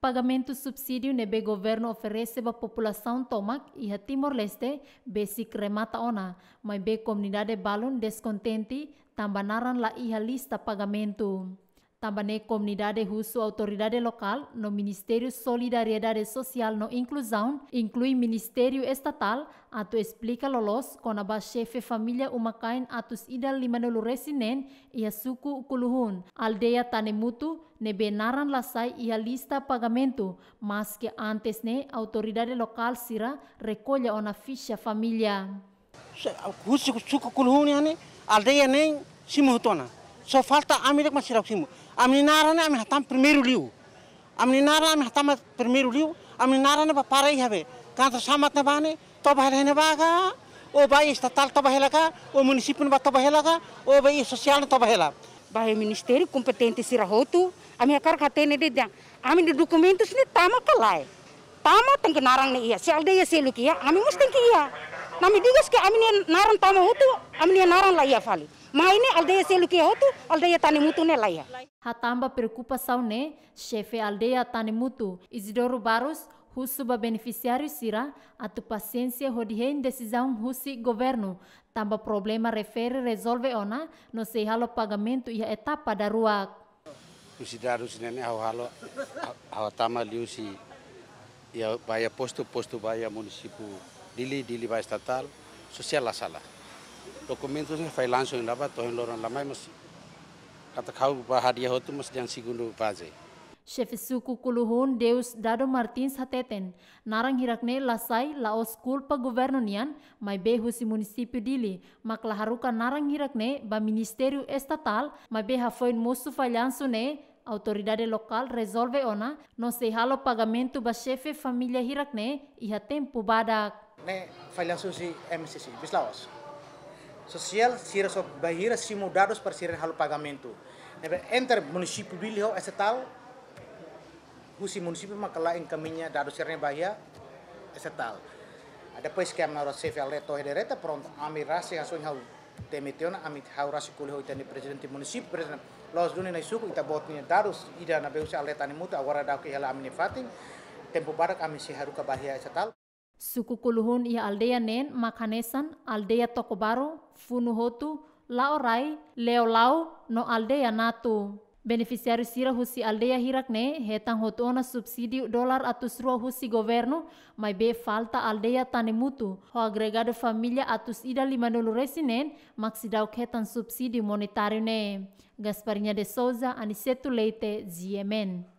pagamento subsídio nebe governo oferece ba população tomak iha e Timor-Leste basic remata ona, mas be comunidade balun tamba tambanaran la iha lista pagamento. ne komunidade husu autoridade lokal, no Ministério Solidariedade sosial no Inclusão, inclui Ministério Estatal, atu esplika lolos ba chefe familia umakain atus idal limanulu resinen iha e suku ukuluhun, aldea Tanemutu, nebenaran lasai ia lista pagamento, mas que antes ne autoridade local sira recolha ona ficha família. Husi suku kulhuni ane aldeia nem simu hutona. Só falta amirek masirau simu. Aminara ne amin hatam primeiro liu. a amin hatam primeiro liu. Aminara ne para aí habe. Canta samat ne bane, toba hele baga. O vai estatal toba helaga, o município ne toba helaga, o vai social ne toba helaga. vai ministeri kompetensi competente sirahotu a akar katene tem de dia a minha ah, documentos ne tama kalai tama tem que narang ne iya, se aldeia se lukia a minha mus tem que ia na digas que a minha narang tama hotu a minha narang lá ia fale Ma ini aldeya seluk lukia hotu aldeya tani mutu ne lá ia hatamba preocupação ne chefe aldeya tani mutu Isidoro Barus. husuba beneficiário sira atu paciência rodihen decisão husi governo tamba problema refere resolve ona no sei halo pagamento ia etapa da rua considerado se nene ao halo ao tama liusi ia baia posto posto baia município dili dili baia estatal social la sala documentos ne fai lanço em to em loran lamai mas kata kau hadia hotu mas dan segundo fase suku kuluhun Deus Dado Martins Hateten, narang hirakne lasai laos osculpa governo nian, mai behu si município dili, maklaharukan narang hirakne ba Ministeriu estatal, mai beha foi moço ne, autoridade local resolve ona, no se halo pagamento ba chefe familia hirakne, iha tempo badak. Ne falhanço si MCC, bislaos. Social, sira so bahira simudados para halo pagamento. Enter município dili ho estatal, husi munisipi makala en kaminya dado serne bahia estatal. Depois que amna rose fiale to hedereta pront ami rasi asun hau temetiona ami hau rasi kuli itani presiden ti municipio presiden los duni na suku ita ni darus ida na beusi aleta ni muta awara da ke hela amni fating tempo barak ami si haruka bahia estatal. Suku kuluhun ia aldea nen makanesan aldea baru funuhotu laorai leolau no aldea natu. Beneficiaris sira husi aldeia hirakne hetan hotona subsidi dolar atau rua husi governo, mai be falta aldeia tane mutu. Ho agregado familia atus ida lima dolu resinen, maksida hetan subsidi monetário ne. Gasparinya de Souza, anisetu Leite, Ziemen.